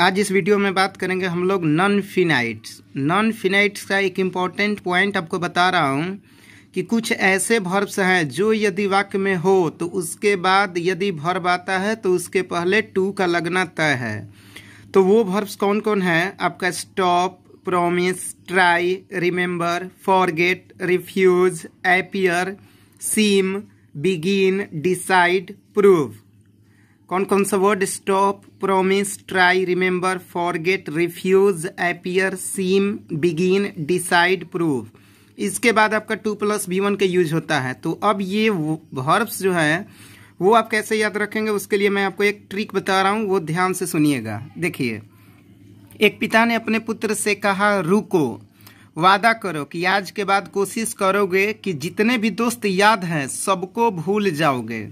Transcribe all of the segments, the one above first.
आज इस वीडियो में बात करेंगे हम लोग नॉन फिनाइट्स नॉन फिनाइट्स का एक इम्पॉर्टेंट पॉइंट आपको बता रहा हूँ कि कुछ ऐसे भर्ब्स हैं जो यदि वाक्य में हो तो उसके बाद यदि भर्ब आता है तो उसके पहले टू का लगना तय है तो वो भर्ब्स कौन कौन है आपका stop promise try remember forget refuse appear seem begin decide prove कौन कौन सा word stop promise try remember forget refuse appear seem begin decide prove इसके बाद आपका टू प्लस बी वन का यूज होता है तो अब ये वर्ब्स जो है वो आप कैसे याद रखेंगे उसके लिए मैं आपको एक ट्रिक बता रहा हूँ वो ध्यान से सुनिएगा देखिए एक पिता ने अपने पुत्र से कहा रुको वादा करो कि आज के बाद कोशिश करोगे कि जितने भी दोस्त याद हैं सबको भूल जाओगे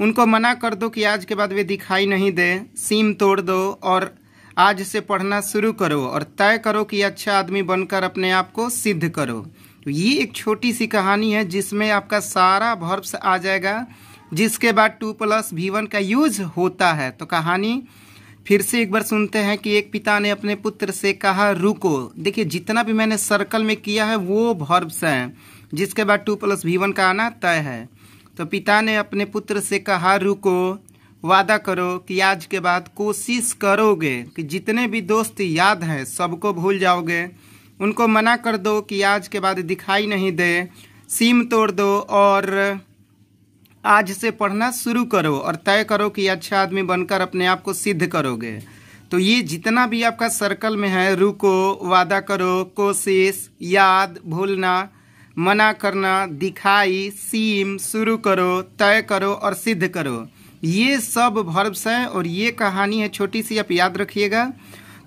उनको मना कर दो कि आज के बाद वे दिखाई नहीं दे सीम तोड़ दो और आज से पढ़ना शुरू करो और तय करो कि अच्छा आदमी बनकर अपने आप को सिद्ध करो तो ये एक छोटी सी कहानी है जिसमें आपका सारा भर्ब्स आ जाएगा जिसके बाद टू प्लस भी वन का यूज होता है तो कहानी फिर से एक बार सुनते हैं कि एक पिता ने अपने पुत्र से कहा रुको देखिए जितना भी मैंने सर्कल में किया है वो भर्ब्स हैं जिसके बाद टू प्लस भी वन का आना तय है तो पिता ने अपने पुत्र से कहा रुको वादा करो कि आज के बाद कोशिश करोगे कि जितने भी दोस्त याद हैं सबको भूल जाओगे उनको मना कर दो कि आज के बाद दिखाई नहीं दे सीम तोड़ दो और आज से पढ़ना शुरू करो और तय करो कि अच्छा आदमी बनकर अपने आप को सिद्ध करोगे तो ये जितना भी आपका सर्कल में है रुको वादा करो कोशिश याद भूलना मना करना दिखाई सीम शुरू करो तय करो और सिद्ध करो ये सब भर्ब्स हैं और ये कहानी है छोटी सी आप याद रखिएगा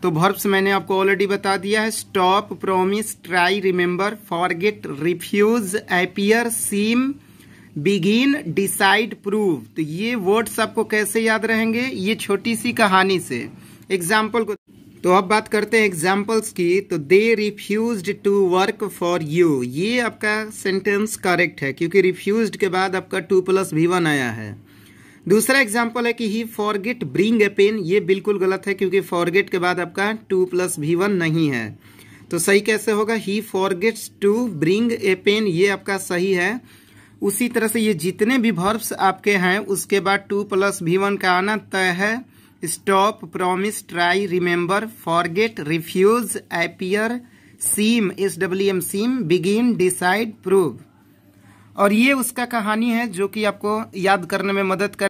तो भर्ब्स मैंने आपको ऑलरेडी बता दिया है stop promise try remember forget refuse appear seem begin decide prove तो ये वर्ड्स आपको कैसे याद रहेंगे ये छोटी सी कहानी से एग्जाम्पल को तो अब बात करते हैं एग्जाम्पल्स की तो they refuse to work for you ये आपका सेंटेंस करेक्ट है क्योंकि रिफ्यूज के बाद आपका टू प्लस भी वन आया है दूसरा एग्जाम्पल है कि he forget bring a pen ये बिल्कुल गलत है क्योंकि फॉरगेट के बाद आपका टू प्लस भी वन नहीं है तो सही कैसे होगा he forgets to bring a pen ये आपका सही है उसी तरह से ये जितने भी वर्ब्स आपके हैं उसके बाद टू प्लस भी वन का आना तय है stop promise try remember forget refuse appear seem S W M seem begin decide prove और ये उसका कहानी है जो कि आपको याद करने में मदद कर